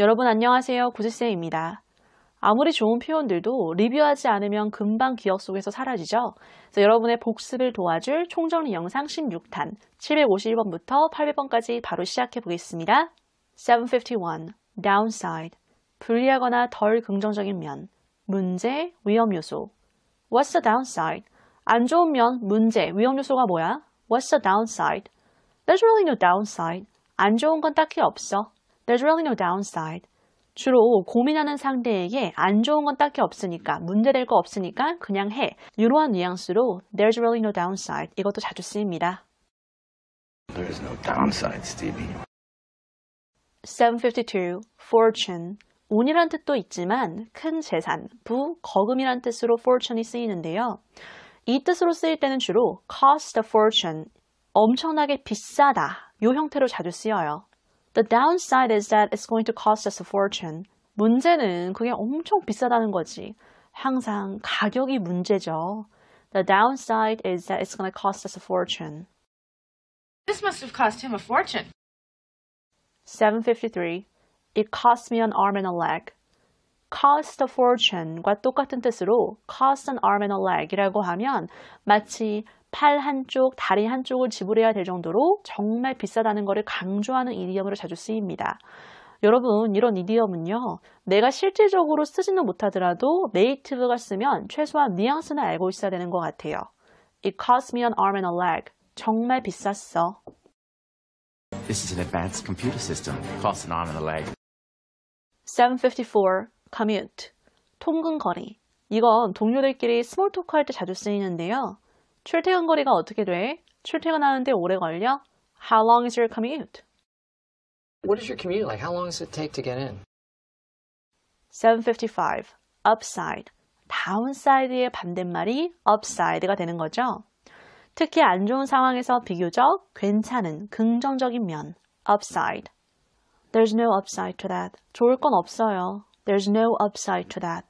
여러분 안녕하세요. 구지쌤입니다. 아무리 좋은 표현들도 리뷰하지 않으면 금방 기억 속에서 사라지죠. 그래서 여러분의 복습을 도와줄 총정리 영상 16탄 751번부터 800번까지 바로 시작해 보겠습니다. 751. Downside. 불리하거나 덜 긍정적인 면. 문제, 위험 요소. What's the downside? 안 좋은 면, 문제, 위험 요소가 뭐야? What's the downside? There's really no downside. 안 좋은 건 딱히 없어. There's really no downside. 주로 고민하는 상대에게 안 좋은 건 딱히 없으니까, 문제될 거 없으니까 그냥 해. 이러한 뉘앙스로 There's really no downside. 이것도 자주 쓰입니다. There's no downside, Stevie. 752. Fortune. 운이란 뜻도 있지만 큰 재산, 부, 거금이란 뜻으로 fortune이 쓰이는데요. 이 뜻으로 쓰일 때는 주로 cost a fortune, 엄청나게 비싸다, 요 형태로 자주 쓰여요. The downside is that it's going to cost us a fortune. 문제는 그게 엄청 비싸다는 거지. 항상 가격이 문제죠. The downside is that it's going to cost us a fortune. This must have cost him a fortune. 753. It cost me an arm and a leg. cost a fortune과 똑같은 뜻으로 cost an arm and a leg이라고 하면 마치 팔 한쪽, 다리 한쪽을 지불해야 될 정도로 정말 비싸다는 것을 강조하는 이디엄으로 자주 쓰입니다. 여러분, 이런 이디엄은요, 내가 실질적으로 쓰지는 못하더라도 네이티브가 쓰면 최소한 뉘앙스는 알고 있어야 되는 것 같아요. It cost me an arm and a leg. 정말 비쌌어. This is an advanced computer system. c o s t an arm and a leg. 754. Commute. 통근 거리. 이건 동료들끼리 스몰 토크할 때 자주 쓰이는데요. 출퇴근 거리가 어떻게 돼? 출퇴근하는데 오래 걸려? How long is your commute? What is your commute like? How long does it take to get in? 755. Upside. 다 o 사이드의 반대말이 upside가 되는 거죠. 특히 안 좋은 상황에서 비교적 괜찮은 긍정적인 면, upside. There's no upside to that. 좋을 건 없어요. There's no upside to that.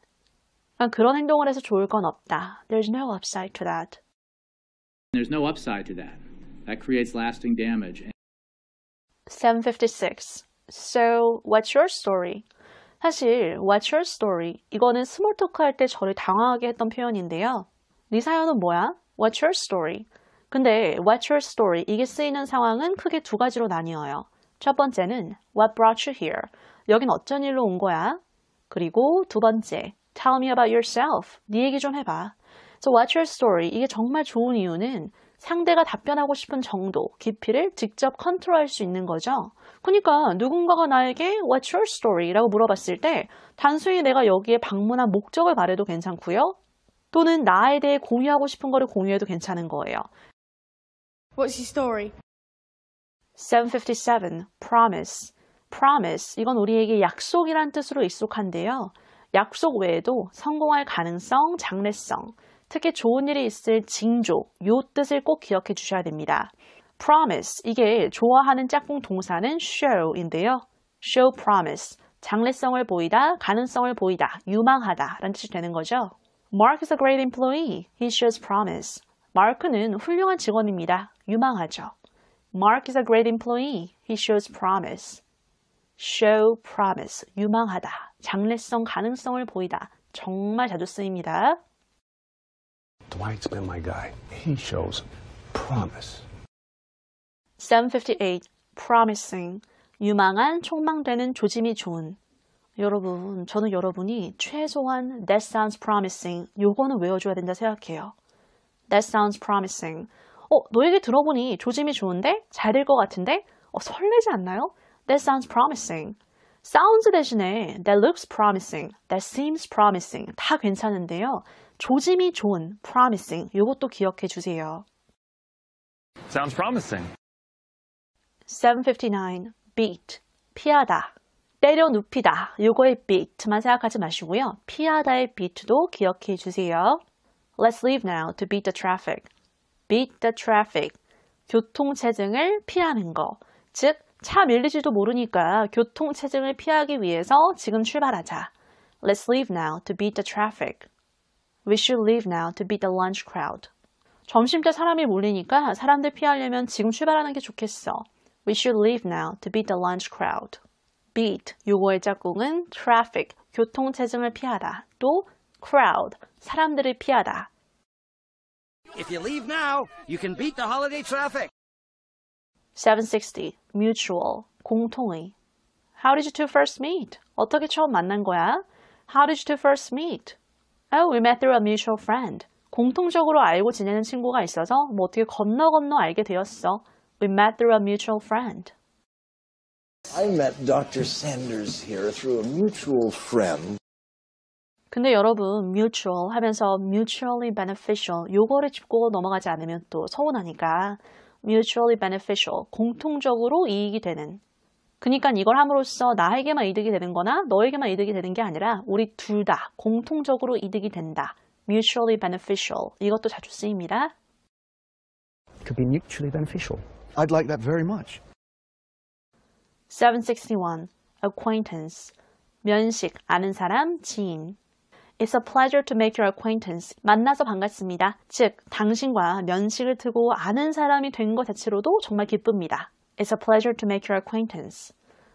그런 행동을 해서 좋을 건 없다. There's no upside to that. There's no upside to that. That creates lasting damage. 756. So, what's your story? 사실 What's your story? 이거는 스몰토크 할 때 저를 당황하게 했던 표현인데요. 네 사연은 뭐야? What's your story? 근데 What's your story? 이게 쓰이는 상황은 크게 두 가지로 나뉘어요. 첫 번째는 What brought you here? 여긴 어쩐 일로 온 거야? 그리고 두 번째 Tell me about yourself. 네 얘기 좀 해봐. So what's your story? 이게 정말 좋은 이유는 상대가 답변하고 싶은 정도, 깊이를 직접 컨트롤할 수 있는 거죠. 그러니까 누군가가 나에게 What's your story? 라고 물어봤을 때 단순히 내가 여기에 방문한 목적을 말해도 괜찮고요. 또는 나에 대해 공유하고 싶은 거를 공유해도 괜찮은 거예요. What's your story? 757. Promise. Promise. 이건 우리에게 약속이란 뜻으로 익숙한데요. 약속 외에도 성공할 가능성, 장래성, 특히 좋은 일이 있을 징조, 요 뜻을 꼭 기억해 주셔야 됩니다. promise, 이게 좋아하는 짝꿍 동사는 show인데요. show promise, 장래성을 보이다, 가능성을 보이다, 유망하다 라는 뜻이 되는 거죠. Mark is a great employee. He shows promise. 마크는 훌륭한 직원입니다. 유망하죠. Mark is a great employee. He shows promise. show promise. 유망하다. 장래성, 가능성을 보이다. 정말 자주 쓰입니다. Dwight's been my guy. He shows promise. p 58, promising. 유망한, 촉망되는 조짐이 좋은. 여러분, 저는 여러분이 최소한 that sounds promising 요거는 외워줘야 된다 생각해요. That sounds promising. 어, 너에게 들어보니 조짐이 좋은데? 잘 될 것 같은데? 어, 설레지 않나요? That sounds promising. sounds 대신에 that looks promising, that seems promising 다 괜찮은데요. 조짐이 좋은 promising 이것도 기억해 주세요. Sounds promising. 759 beat 피하다 때려 눕히다 요거의 beat만 생각하지 마시고요. 피하다의 beat도 기억해 주세요. Let's leave now to beat the traffic. Beat the traffic. 교통체증을 피하는 거. 즉, 차 밀리지도 모르니까 교통체증을 피하기 위해서 지금 출발하자. Let's leave now to beat the traffic. We should leave now to beat the lunch crowd. 점심 때 사람이 몰리니까 사람들 피하려면 지금 출발하는 게 좋겠어. We should leave now to beat the lunch crowd. beat 요거의 짝꿍은 traffic 교통 체증을 피하다. 또 crowd 사람들을 피하다. If you leave now, you can beat the holiday traffic. 760 mutual 공통의 How did you two first meet? 어떻게 처음 만난 거야? How did you two first meet? Oh, we met through a mutual friend. 공통적으로 알고 지내는 친구가 있어서 뭐 어떻게 건너 건너 알게 되었어. We met through a mutual friend. I met Dr. Sanders here through a mutual friend. 근데 여러분 mutual 하면서 mutually beneficial 요거를 짚고 넘어가지 않으면 또 서운하니까 mutually beneficial 공통적으로 이익이 되는 그러니까 이걸 함으로써 나에게만 이득이 되는 거나 너에게만 이득이 되는 게 아니라 우리 둘 다 공통적으로 이득이 된다. mutually beneficial. 이것도 자주 쓰입니다. Could be mutually beneficial. I'd like that very much. 761. acquaintance. 면식, 아는 사람, 지인. It's a pleasure to make your acquaintance. 만나서 반갑습니다. 즉, 당신과 면식을 트고 아는 사람이 된 것 자체로도 정말 기쁩니다. It's a pleasure to make your acquaintance.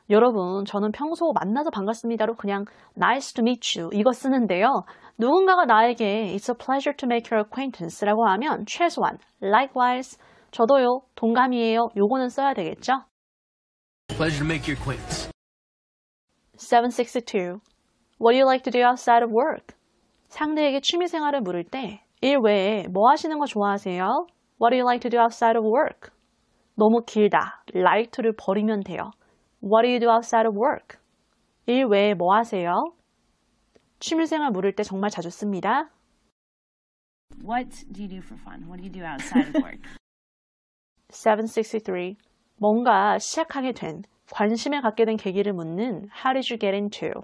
여러분, 저는 평소 만나서 반갑습니다로 그냥 nice to meet you 이거 쓰는데요. 누군가가 나에게 it's a pleasure to make your acquaintance라고 하면 최소한 likewise 저도요, 동감이에요. 요거는 써야 되겠죠? Pleasure to make your acquaintance. 762. What do you like to do outside of work? 상대에게 취미 생활을 물을 때 일 외에 뭐 하시는 거 좋아하세요? What do you like to do outside of work? 너무 길다. like to를 버리면 돼요. What do you do outside of work? 일 외에 뭐 하세요? 취미생활 물을 때 정말 자주 씁니다. What do you do for fun? What do you do outside of work? 763. 뭔가 시작하게 된, 관심을 갖게 된 계기를 묻는 How did you get into?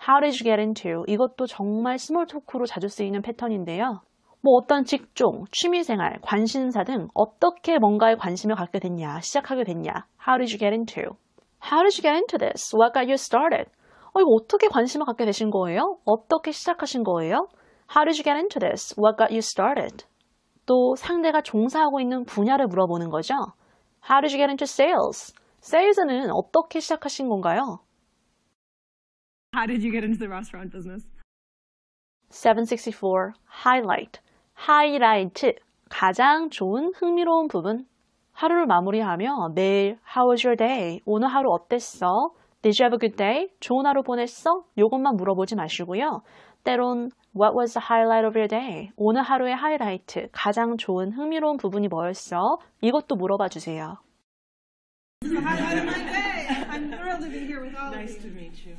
How did you get into? 이것도 정말 스몰 토크로 자주 쓰이는 패턴인데요. 뭐 어떤 직종, 취미생활, 관심사 등 어떻게 뭔가에 관심을 갖게 됐냐, 시작하게 됐냐. How did you get into? How did you get into this? What got you started? 어, 이거 어떻게 관심을 갖게 되신 거예요? 어떻게 시작하신 거예요? How did you get into this? What got you started? 또 상대가 종사하고 있는 분야를 물어보는 거죠. How did you get into sales? 세일즈는 어떻게 시작하신 건가요? How did you get into the restaurant business? 764 Highlight 하이라이트, 가장 좋은 흥미로운 부분. 하루를 마무리하며 내일 How was your day? 오늘 하루 어땠어? Did you have a good day? 좋은 하루 보냈어? 이것만 물어보지 마시고요. 때론 What was the highlight of your day? 오늘 하루의 하이라이트, 가장 좋은 흥미로운 부분이 뭐였어? 이것도 물어봐 주세요. nice to m e t you.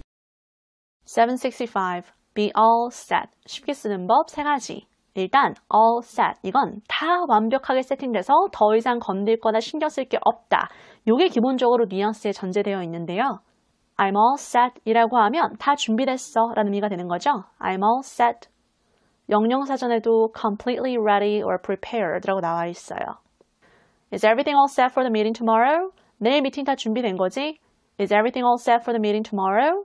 765. Be all set. 쉽게 쓰는 법세가지 일단 all set 이건 다 완벽하게 세팅돼서 더 이상 건들 거나 신경 쓸 게 없다. 이게 기본적으로 뉘앙스에 전제되어 있는데요. I'm all set 이라고 하면 다 준비됐어 라는 의미가 되는 거죠. I'm all set. 영영사전에도 completely ready or prepared 라고 나와 있어요. Is everything all set for the meeting tomorrow? 내일 미팅 다 준비된 거지? Is everything all set for the meeting tomorrow?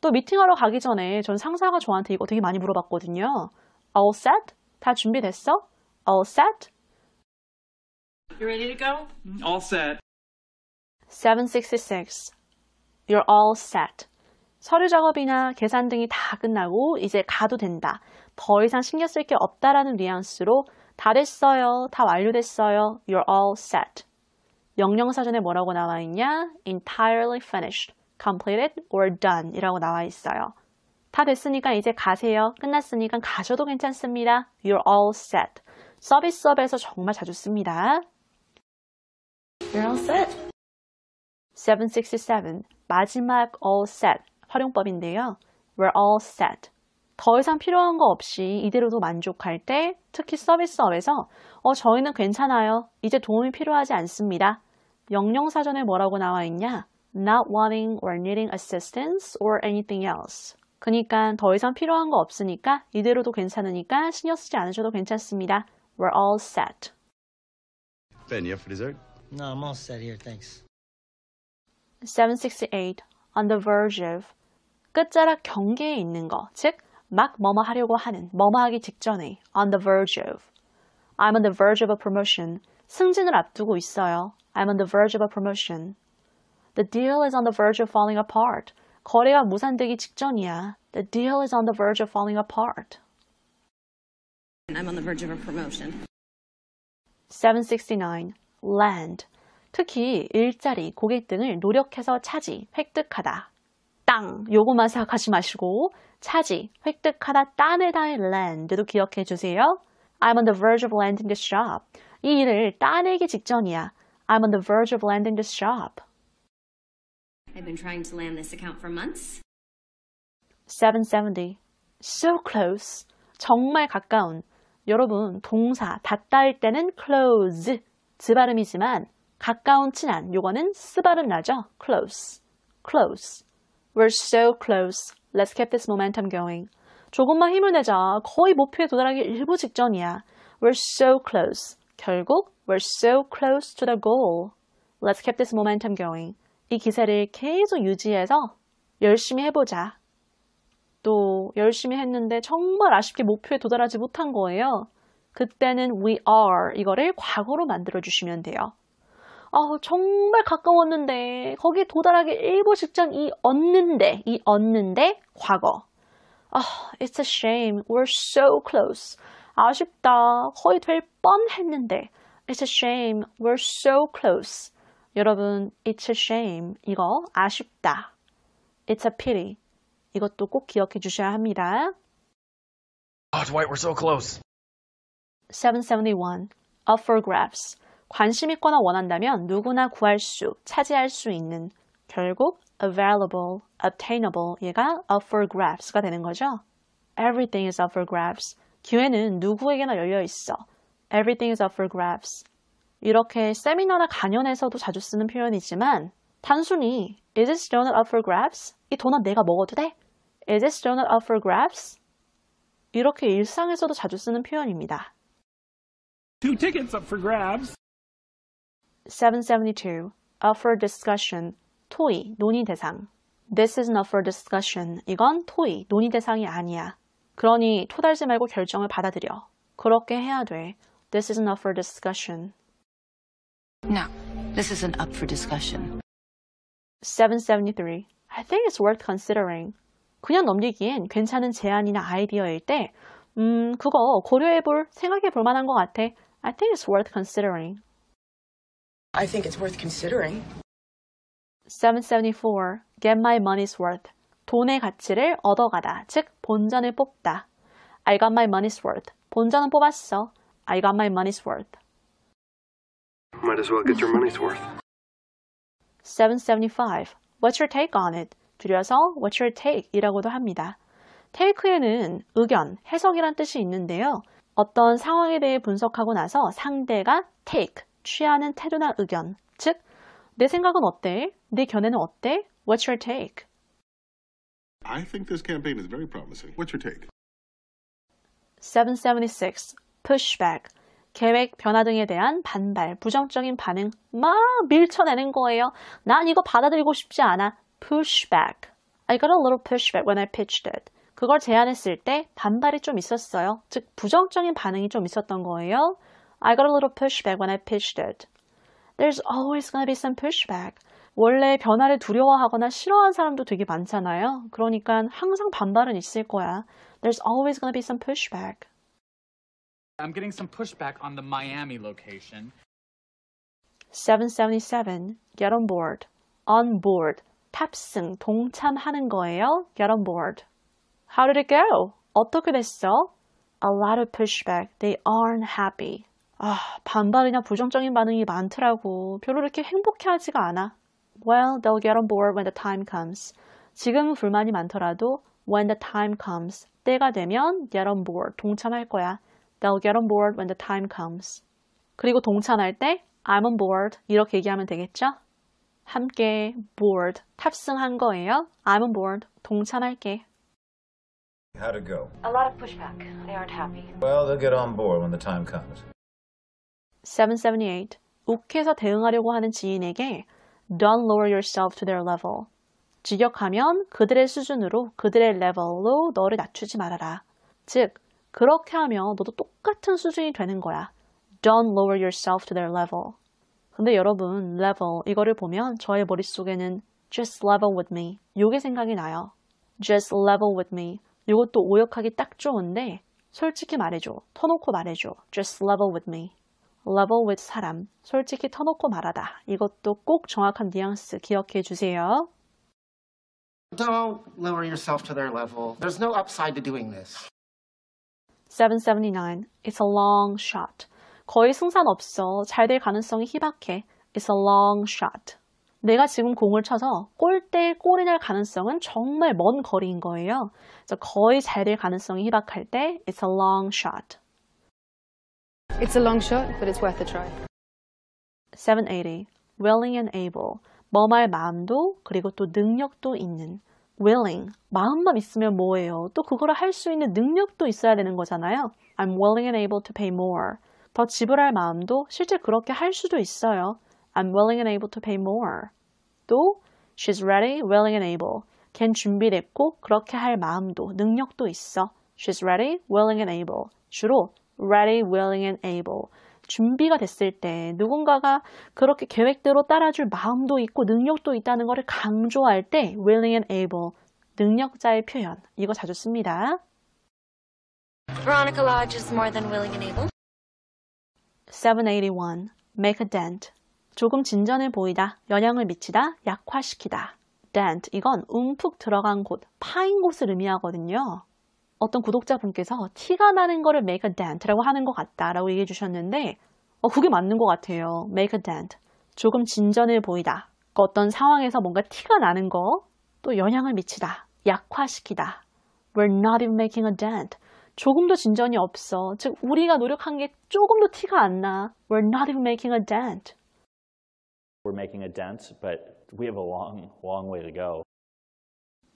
또 미팅하러 가기 전에 전 상사가 저한테 이거 되게 많이 물어봤거든요. All set? 다 준비됐어? All set? You ready to go? All set. 766. You're all set. 서류 작업이나 계산 등이 다 끝나고 이제 가도 된다. 더 이상 신경 쓸 게 없다라는 뉘앙스로 다 됐어요. 다 완료됐어요. You're all set. 영영사전에 뭐라고 나와 있냐? Entirely finished, completed, or done 이라고 나와 있어요. 다 됐으니까 이제 가세요. 끝났으니까 가셔도 괜찮습니다. You're all set. 서비스업에서 정말 자주 씁니다. You're all set. 767. 마지막 all set. 활용법인데요. We're all set. 더 이상 필요한 거 없이 이대로도 만족할 때 특히 서비스업에서 어, 저희는 괜찮아요. 이제 도움이 필요하지 않습니다. 영영사전에 뭐라고 나와 있냐? Not wanting or needing assistance or anything else. 그니까 더 이상 필요한 거 없으니까 이대로도 괜찮으니까 신경 쓰지 않으셔도 괜찮습니다. We're all set. Ben, you up for dessert? No, I'm all set here, thanks. 768. On the verge of. 끝자락 경계에 있는 거, 즉, 막 뭐뭐 하려고 하는, 뭐뭐 하기 직전에. On the verge of. I'm on the verge of a promotion. 승진을 앞두고 있어요. I'm on the verge of a promotion. The deal is on the verge of falling apart. 거래가 무산되기 직전이야. The deal is on the verge of falling apart. I'm on the verge of a promotion. 769. Land. 특히 일자리, 고객 등을 노력해서 차지, 획득하다. 땅, 요거만 생각하지 마시고 차지, 획득하다, 따내다의 land도 기억해 주세요. I'm on the verge of landing this job. 이 일을 따내기 직전이야. I'm on the verge of landing this job. I've been trying to land this account for months. 770. So close. 정말 가까운. 여러분, 동사 닫다일 때는 close. 즈 발음이지만 가까운 친한 요거는 스 발음 나죠? close. close. We're so close. Let's keep this momentum going. 조금만 힘을 내자. 거의 목표에 도달하기 일부 직전이야. We're so close. 결국 we're so close to the goal. Let's keep this momentum going. 이 기세를 계속 유지해서 열심히 해보자. 또 열심히 했는데 정말 아쉽게 목표에 도달하지 못한 거예요. 그때는 we are 이거를 과거로 만들어 주시면 돼요. 어, 정말 가까웠는데 거기에 도달하기 일보 직전 이 얻는데 이 얻는데 과거. 어, it's a shame. We're so close. 아쉽다. 거의 될 뻔했는데. It's a shame. We're so close. 여러분, it's a shame. 이거 아쉽다. It's a pity. 이것도 꼭 기억해 주셔야 합니다. Oh, Dwight, we're so close. 771. Up for grabs. 관심 있거나 원한다면 누구나 구할 수, 차지할 수 있는 결국 available, obtainable 얘가 up for grabs가 되는 거죠. Everything is up for grabs. 기회는 누구에게나 열려 있어. Everything is up for grabs. 이렇게 세미나나 강연에서도 자주 쓰는 표현이지만 단순히 Is this j o u r n u t up for grabs? 이 도넛 내가 먹어도 돼? Is this j o u r n u t up for grabs? 이렇게 일상에서도 자주 쓰는 표현입니다. Two tickets up for grabs. 772. Up for discussion. 토이 논의 대상. This is not for discussion. 이건 토이 논의 대상이 아니야. 그러니 토달지 말고 결정을 받아들여. 그렇게 해야 돼. This is not for discussion. No, this isn't up for discussion. 773. I think it's worth considering. 그냥 넘기기엔 괜찮은 제안이나 아이디어일 때, 음, 그거 고려해볼, 생각해볼 만한 것 같아. I think it's worth considering. I think it's worth considering. 774. Get my money's worth. 돈의 가치를 얻어가다, 즉 본전을 뽑다. I got my money's worth. 본전은 뽑았어. I got my money's worth. Might as well get your money's worth. 775. What's your take on it? 줄여서 What's your take? 이라고도 합니다. take에는 의견, 해석이란 뜻이 있는데요. 어떤 상황에 대해 분석하고 나서 상대가 take, 취하는 태도나 의견, 즉, 내 생각은 어때? 내 견해는 어때? What's your take? I think this campaign is very promising. What's your take? 776. Pushback. 계획 변화 등에 대한 반발, 부정적인 반응 막 밀쳐내는 거예요. 난 이거 받아들이고 싶지 않아. pushback. I got a little pushback when I pitched it. 그걸 제안했을 때 반발이 좀 있었어요. 즉, 부정적인 반응이 좀 있었던 거예요. I got a little pushback when I pitched it. There's always gonna be some pushback. 원래 변화를 두려워하거나 싫어하는 사람도 되게 많잖아요. 그러니까 항상 반발은 있을 거야. There's always gonna be some pushback. I'm getting some pushback on the Miami location. 777. Get on board. On board. 탑승, 동참하는 거예요. Get on board. How did it go? 어떻게 됐어? A lot of pushback. They aren't happy. 아, 반발이나 부정적인 반응이 많더라고. 별로 이렇게 행복해하지가 않아. Well, they'll get on board when the time comes. 지금은 불만이 많더라도 when the time comes, 때가 되면 get on board, 동참할 거야. They'll get on board when the time comes. 그리고 동참할 때 I'm on board 이렇게 얘기하면 되겠죠? 함께 board 탑승한 거예요. I'm on board 동참할게. How'd it go? A lot of pushback. They aren't happy. Well, they'll get on board when the time comes. 778. 욱해서 대응하려고 하는 지인에게 Don't lower yourself to their level. 직역하면 그들의 수준으로 그들의 레벨로 너를 낮추지 말아라. 즉, 그렇게 하면 너도 똑같은 수준이 되는 거야. Don't lower yourself to their level. 근데 여러분, level 이거를 보면 저의 머릿속에는 just level with me 요게 생각이 나요. just level with me 요것도 오역하기 딱 좋은데 솔직히 말해줘. 터놓고 말해줘. just level with me. level with 사람. 솔직히 터놓고 말하다. 이것도 꼭 정확한 뉘앙스 기억해 주세요. Don't lower yourself to their level. There's no upside to doing this. 779. It's a long shot. 거의 승산 없어. 잘 될 가능성이 희박해. It's a long shot. 내가 지금 공을 쳐서 골대에 골이 날 가능성은 정말 먼 거리인 거예요. 그래서 거의 잘 될 가능성이 희박할 때 It's a long shot. It's a long shot, but it's worth a try. 780. Willing and able. 머말 마음도 그리고 또 능력도 있는 willing. 마음만 있으면 뭐예요? 또 그거를 할 수 있는 능력도 있어야 되는 거잖아요. I'm willing and able to pay more. 더 지불할 마음도 실제 그렇게 할 수도 있어요. I'm willing and able to pay more. 또 she's ready, willing and able. 걘 준비됐고 그렇게 할 마음도 능력도 있어. She's ready, willing and able. 주로 ready, willing and able. 준비가 됐을 때 누군가가 그렇게 계획대로 따라줄 마음도 있고 능력도 있다는 것을 강조할 때 willing and able, 능력자의 표현, 이거 자주 씁니다. Veronica Lodge is more than willing and able. 781. Make a dent. 조금 진전을 보이다, 영향을 미치다, 약화시키다. dent, 이건 움푹 들어간 곳, 파인 곳을 의미하거든요. 어떤 구독자분께서 티가 나는 거를 make a dent라고 하는 것 같다라고 얘기해 주셨는데 어, 그게 맞는 것 같아요. make a dent. 조금 진전을 보이다. 그 어떤 상황에서 뭔가 티가 나는 거 또 영향을 미치다. 약화시키다. We're not even making a dent. 조금 더 진전이 없어. 즉 우리가 노력한 게 조금 더 티가 안 나. We're not even making a dent. We're making a dent, but we have a long, long way to go.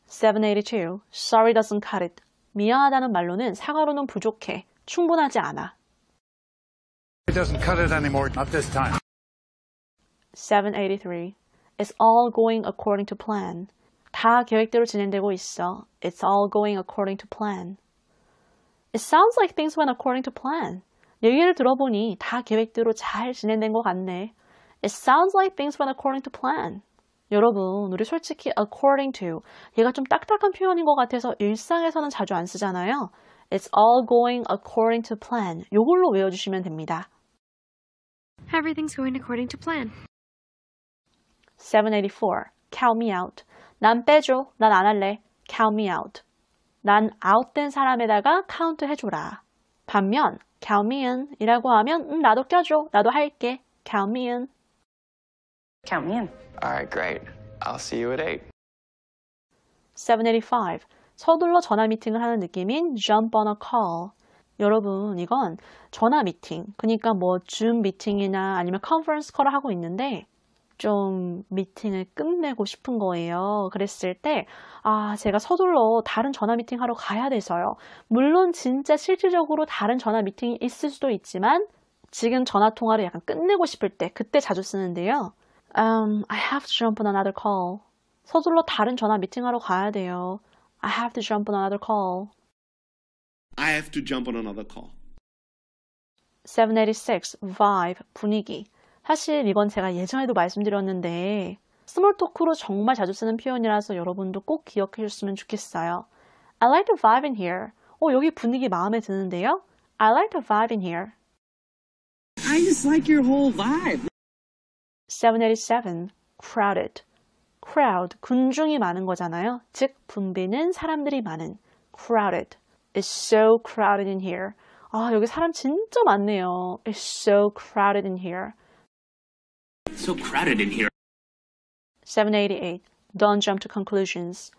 782. Sorry doesn't cut it. 미안하다는 말로는 사과로는 부족해. 충분하지 않아. It doesn't cut it anymore. Not this time. 783. It's all going according to plan. 다 계획대로 진행되고 있어. It's all going according to plan. It sounds like things went according to plan. 얘기를 들어보니 다 계획대로 잘 진행된 것 같네. It sounds like things went according to plan. 여러분, 우리 솔직히 according to 얘가 좀 딱딱한 표현인 것 같아서 일상에서는 자주 안 쓰잖아요. It's all going according to plan. 이걸로 외워주시면 됩니다. Everything's going according to plan. 784. Count me out. 난 빼줘. 난 안 할래. Count me out. 난 아웃된 사람에다가 카운트 해줘라. 반면 count me in 이라고 하면 음, 나도 껴줘. 나도 할게. count me in. Count me in. All right, great. I'll see you at 8. 785. 서둘러 전화 미팅을 하는 느낌인 jump on a call. 여러분, 이건 전화 미팅, 그러니까 뭐 줌 미팅이나 아니면 컨퍼런스 컬을 하고 있는데 좀 미팅을 끝내고 싶은 거예요. 그랬을 때, 아, 제가 서둘러 다른 전화 미팅 하러 가야 돼서요. 물론 진짜 실질적으로 다른 전화 미팅이 있을 수도 있지만 지금 전화 통화를 약간 끝내고 싶을 때 그때 자주 쓰는데요. Um, I have to jump on another call. 서둘러 다른 전화 미팅하러 가야 돼요. I have to jump on another call. I have to jump on another call. 786 vibe 분위기. 사실 이건 제가 예전에도 말씀드렸는데 스몰 토크로 정말 자주 쓰는 표현이라서 여러분도 꼭 기억해 주셨으면 좋겠어요. I like the vibe in here. 어, 여기 분위기 마음에 드는데요. I like the vibe in here. I just like your whole vibe. 787, crowded. crowd, 군중이 많은 거잖아요. 즉, 분비는 사람들이 많은. crowded. It's so crowded in here. 아, 여기 사람 진짜 많네요. It's so crowded in here. So crowded in here. 788. Don't jump to conclusions.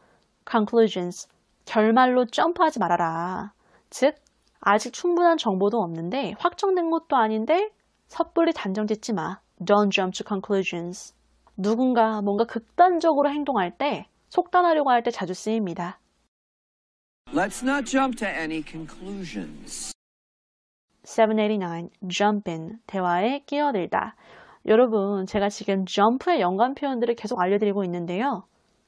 Conclusions. 결말로 점프하지 말아라. 즉, 아직 충분한 정보도 없는데, 확정된 것도 아닌데, 섣불리 단정 짓지 마. Don't jump to conclusions. 누군가 뭔가 극단적으로 행동할 때, 속단하려고 할 때 자주 쓰입니다. Let's not jump to any conclusions. 789. jump in. 대화에 끼어들다. 여러분, 제가 지금 jump의 연관 표현들을 계속 알려드리고 있는데요.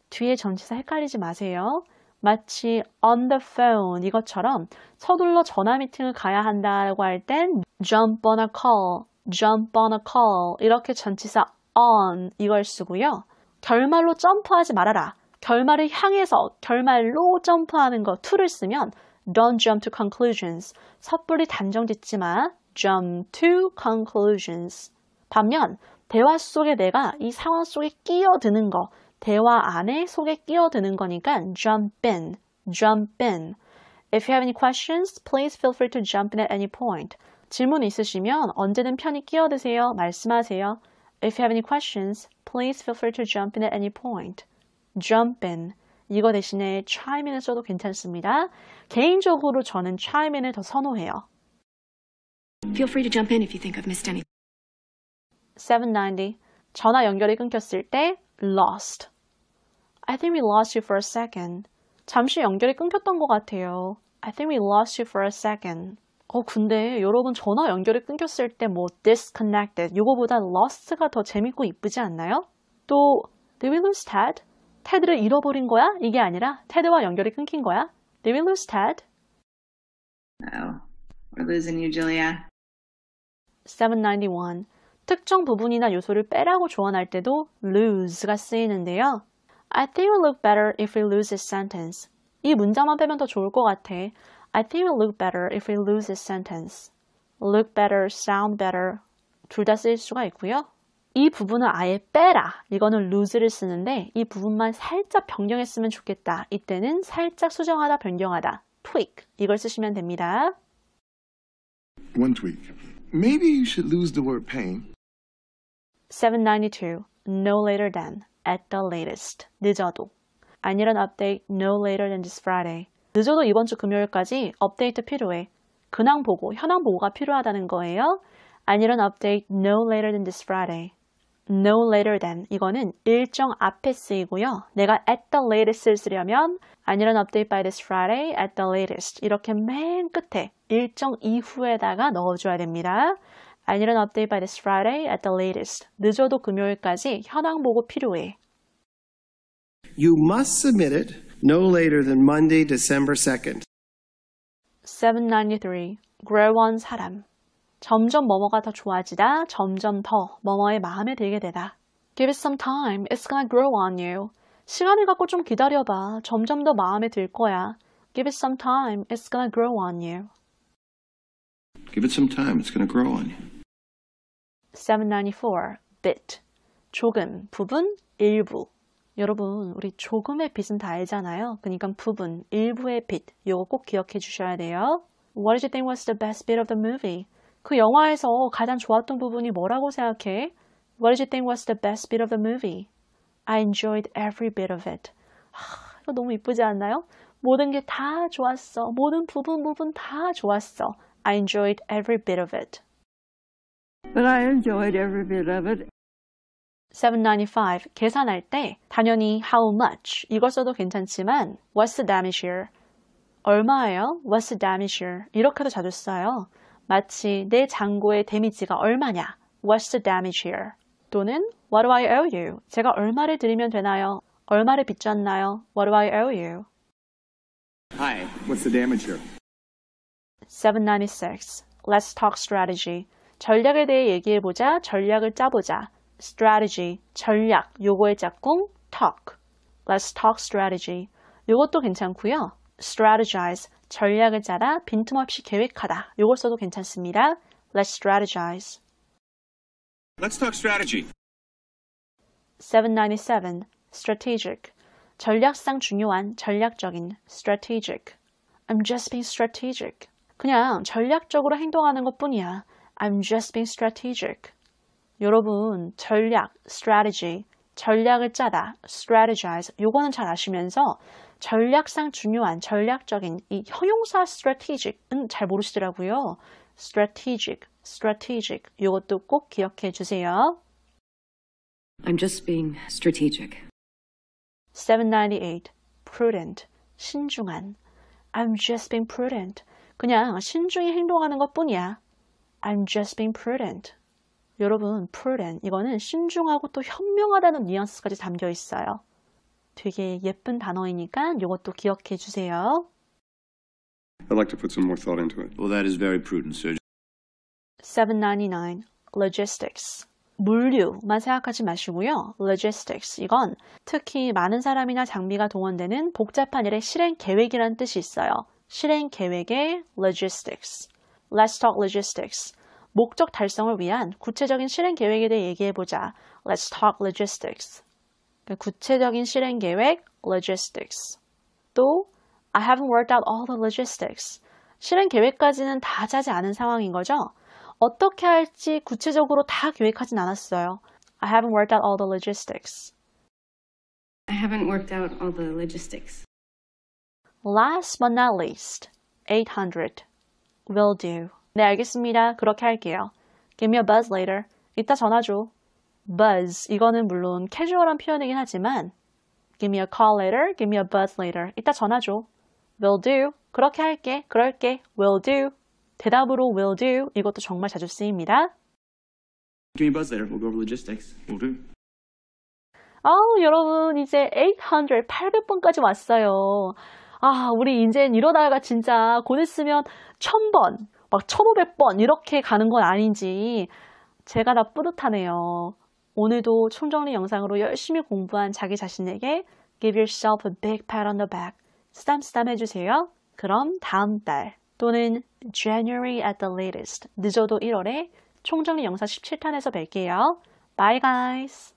뒤에 전치사 헷갈리지 마세요. 마치 on the phone 이것처럼 서둘러 전화 미팅을 가야 한다고 할 땐 jump on a call jump on a call 이렇게 전치사 on 이걸 쓰고요. 결말로 점프하지 말아라. 결말을 향해서 결말로 점프하는 거 to를 쓰면 don't jump to conclusions 섣불리 단정 짓지 만 jump to conclusions 반면 대화 속에 내가 이 상황 속에 끼어드는 거 대화 안에 속에 끼어드는 거니까 jump in, jump in. If you have any questions, please feel free to jump in at any point. 질문 있으시면 언제든 편히 끼어드세요. 말씀하세요. If you have any questions, please feel free to jump in at any point. Jump in. 이거 대신에 chime in을 써도 괜찮습니다. 개인적으로 저는 chime in을 더 선호해요. Feel free to jump in if you think I've missed anything. 790. 전화 연결이 끊겼을 때 lost. I think we lost you for a second. 잠시 연결이 끊겼던 것 같아요. I think we lost you for a second. 어, 근데 여러분 전화 연결이 끊겼을 때 뭐 disconnected 이거보다 lost가 더 재밌고 이쁘지 않나요? 또 did we lose Ted? 테드를 잃어버린 거야? 이게 아니라 테드와 연결이 끊긴 거야? Did we lose Ted? No, we're losing you, Julia. 791. 특정 부분이나 요소를 빼라고 조언할 때도 lose가 쓰이는데요. I think we look better if we lose this sentence. 이 문장만 빼면 더 좋을 것 같아. I think it'll look better if we lose this sentence. look better, sound better 둘 다 쓸 수가 있고요. 이 부분은 아예 빼라. 이거는 lose를 쓰는데 이 부분만 살짝 변경했으면 좋겠다. 이때는 살짝 수정하다, 변경하다. tweak 이걸 쓰시면 됩니다. One tweak. Maybe you should lose the word pain. 792. No later than. At the latest. 늦어도. I need an update no later than this Friday. 늦어도 이번 주 금요일까지 업데이트 필요해. 근황 보고, 현황 보고가 필요하다는 거예요. I need an update no later than this Friday. no later than 이거는 일정 앞에 쓰이고요. 내가 at the latest를 쓰려면 I need an update by this Friday at the latest 이렇게 맨 끝에 일정 이후에다가 넣어줘야 됩니다. I need an update by this Friday at the latest. 늦어도 금요일까지 현황 보고 필요해. You must submit it no later than Monday, December 2nd. 793. Grow on 사람. 점점 뭐뭐가 더 좋아지다, 점점 더 뭐뭐의 마음에 들게 되다. Give it some time, it's gonna grow on you. 시간을 갖고 좀 기다려봐, 점점 더 마음에 들 거야. Give it some time, it's gonna grow on you. Give it some time, it's gonna grow on you. 794. Bit. 조금, 부분, 일부. 여러분, 우리 조금의 빛은 다 알잖아요. 그러니까 부분, 일부의 빛, 이거꼭 기억해 주셔야 돼요. What did you think was the best bit of the movie? 그 영화에서 가장 좋았던 부분이 뭐라고 생각해? What did you think was the best bit of the movie? I enjoyed every bit of it. 하, 이거 너무 이쁘지 않나요? 모든 게 다 좋았어. 모든 부분 부분 다 좋았어. I enjoyed every bit of it. But I enjoyed every bit of it. 795 계산할 때 당연히 how much 이걸 써도 괜찮지만 what's the damage here? 얼마예요? what's the damage here? 이렇게도 자주 써요. 마치 내 잔고의 데미지가 얼마냐? what's the damage here? 또는 what do I owe you? 제가 얼마를 드리면 되나요? 얼마를 빚졌나요? what do I owe you? Hi, what's the damage here? 796. Let's talk strategy. 전략에 대해 얘기해보자, 전략을 짜보자. strategy, 전략, 요거의 짝꿍 talk. Let's talk strategy. 요것도 괜찮고요. strategize, 전략을 짜라, 빈틈없이 계획하다. 요걸 써도 괜찮습니다. Let's strategize. Let's talk strategy. 797. strategic. 전략상 중요한, 전략적인, strategic. I'm just being strategic. 그냥 전략적으로 행동하는 것 뿐이야. I'm just being strategic. 여러분 전략, strategy, 전략을 짜다, strategize 요거는 잘 아시면서 전략상 중요한 전략적인 이 형용사 strategic은 잘 모르시더라고요. strategic, strategic 요것도 꼭 기억해 주세요. I'm just being strategic. 798. prudent. 신중한. I'm just being prudent. 그냥 신중히 행동하는 것 뿐이야. I'm just being prudent. 여러분, 프렌 이거는 신중하고 또 현명하다는 뉘앙스까지 담겨 있어요. 되게 예쁜 단어이니까 이것도 기억해 주세요. I'd like to put some more thought into it. Well, that is very prudent, sir. 799. Logistics. 물류만 생각하지 마시고요. Logistics. 이건 특히 많은 사람이나 장비가 동원되는 복잡한 일의 실행 계획이라는 뜻이 있어요. 실행 계획의 logistics. Let's talk logistics. 목적 달성을 위한 구체적인 실행 계획에 대해 얘기해 보자. Let's talk logistics. 구체적인 실행 계획 logistics. 또 I haven't worked out all the logistics. 실행 계획까지는 다 짜지 않은 상황인 거죠. 어떻게 할지 구체적으로 다 계획하진 않았어요. I haven't worked out all the logistics. I haven't worked out all the logistics. Last but not least, 800 will do. 네, 알겠습니다. 그렇게 할게요. Give me a buzz later. 이따 전화 줘. buzz 이거는 물론 캐주얼한 표현이긴 하지만 give me a call later, give me a buzz later. 이따 전화 줘. will do. 그렇게 할게. 그럴게. will do. 대답으로 will do 이것도 정말 자주 쓰입니다. Give me a buzz later. We'll go over logistics. Will do. 아우, 여러분 이제 800, 800번까지 왔어요. 아, 우리 이젠 이러다가 진짜 곧 있으면 1000번, 막 1500번 이렇게 가는 건 아닌지 제가 다 뿌듯하네요. 오늘도 총정리 영상으로 열심히 공부한 자기 자신에게 give yourself a big pat on the back. 쓰담 해주세요. 그럼 다음 달 또는 January at the latest, 늦어도 1월에 총정리 영상 17탄에서 뵐게요. Bye guys!